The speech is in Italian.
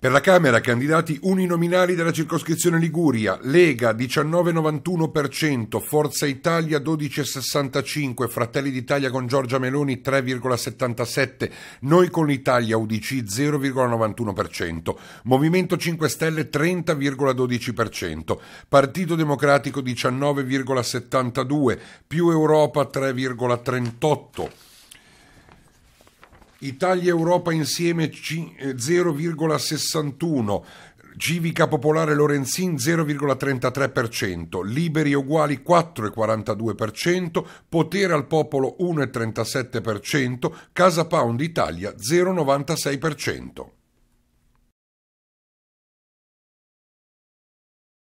Per la Camera candidati uninominali della circoscrizione Liguria, Lega 19,91%, Forza Italia 12,65%, Fratelli d'Italia con Giorgia Meloni 3,77%, Noi con l'Italia UDC 0,91%, Movimento 5 Stelle 30,12%, Partito Democratico 19,72%, Più Europa 3,38%. Italia-Europa insieme 0,61, eh, Civica Popolare Lorenzin 0,33%, Liberi Uguali 4,42%, Potere al Popolo 1,37%, Casa Pound Italia 0,96%.